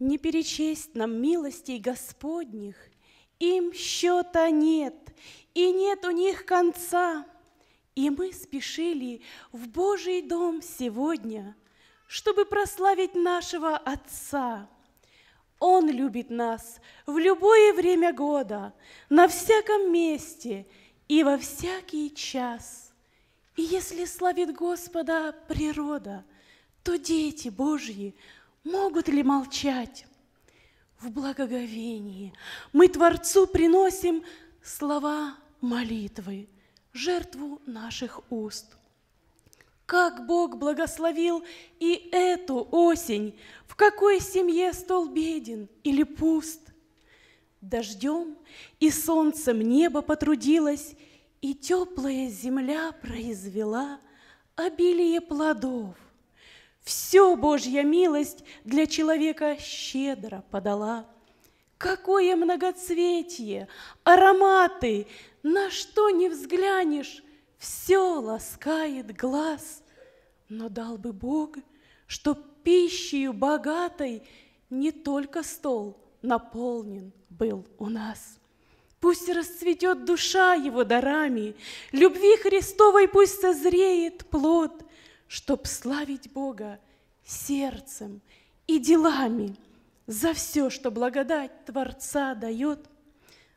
Не перечесть нам милостей Господних, Им счета нет, и нет у них конца. И мы спешили в Божий дом сегодня, Чтобы прославить нашего Отца. Он любит нас в любое время года, на всяком месте и во всякий час. И если славит Господа природа, то дети Божьи могут ли молчать? В благоговении мы Творцу приносим слова молитвы, жертву наших уст. Как Бог благословил и эту осень, в какой семье стол беден или пуст. Дождем и солнцем небо потрудилось, и теплая земля произвела обилие плодов – все Божья милость для человека щедро подала. Какое многоцветие, ароматы, на что не взглянешь, все ласкает глаз. Но дал бы Бог, чтоб пищей богатой не только стол наполнен был у нас. Пусть расцветет душа его дарами, любви Христовой пусть созреет плод – чтоб славить Бога сердцем и делами за все, что благодать Творца дает,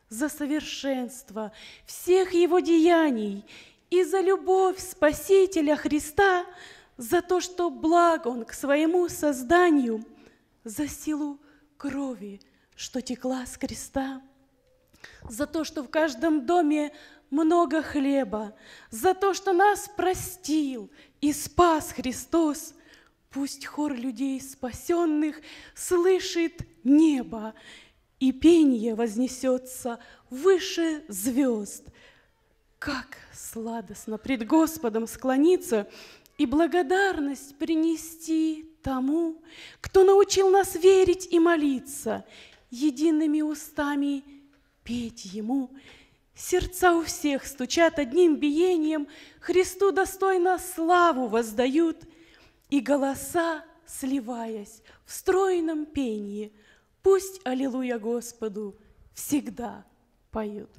за совершенство всех его деяний и за любовь Спасителя Христа, за то, что благ он к своему созданию, за силу крови, что текла с креста – за то, что в каждом доме много хлеба, за то, что нас простил и спас Христос. Пусть хор людей спасенных слышит небо, и пение вознесется выше звезд. Как сладостно пред Господом склониться и благодарность принести тому, кто научил нас верить и молиться едиными устами – петь ему. Сердца у всех стучат одним биением, Христу достойно славу воздают, И голоса, сливаясь в стройном пении, Пусть Аллилуйя Господу всегда поют.